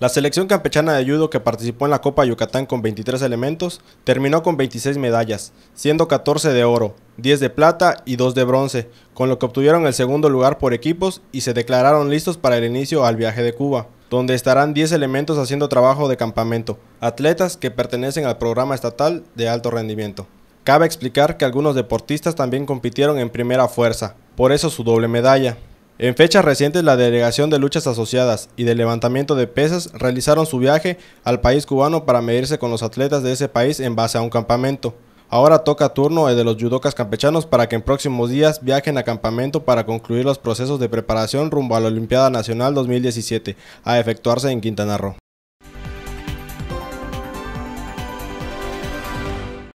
La selección campechana de judo que participó en la Copa Yucatán con 23 elementos terminó con 26 medallas, siendo 14 de oro, 10 de plata y 2 de bronce, con lo que obtuvieron el segundo lugar por equipos y se declararon listos para el inicio al viaje de Cuba, donde estarán 10 elementos haciendo trabajo de campamento, atletas que pertenecen al programa estatal de alto rendimiento. Cabe explicar que algunos deportistas también compitieron en primera fuerza, por eso su doble medalla. En fechas recientes, la Delegación de Luchas Asociadas y de Levantamiento de Pesas realizaron su viaje al país cubano para medirse con los atletas de ese país en base a un campamento. Ahora toca turno el de los judocas campechanos para que en próximos días viajen a campamento para concluir los procesos de preparación rumbo a la Olimpiada Nacional 2017, a efectuarse en Quintana Roo.